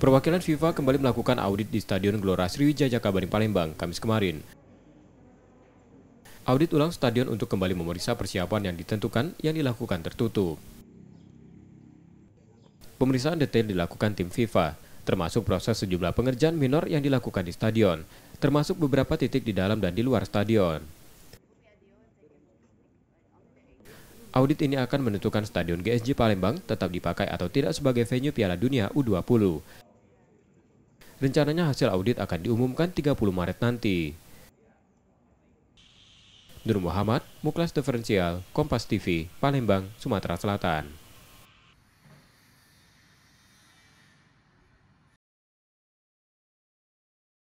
Perwakilan FIFA kembali melakukan audit di Stadion Gelora Sriwijaya Kabupaten Palembang Kamis kemarin. Audit ulang stadion untuk kembali memeriksa persiapan yang ditentukan yang dilakukan tertutup. Pemeriksaan detail dilakukan tim FIFA, termasuk proses sejumlah pengerjaan minor yang dilakukan di stadion, termasuk beberapa titik di dalam dan di luar stadion. Audit ini akan menentukan Stadion GSG Palembang tetap dipakai atau tidak sebagai venue Piala Dunia U20. Rencananya hasil audit akan diumumkan 30 Maret nanti. Nur Muhammad, Muklas Diferensial, Kompas TV, Palembang, Sumatera Selatan.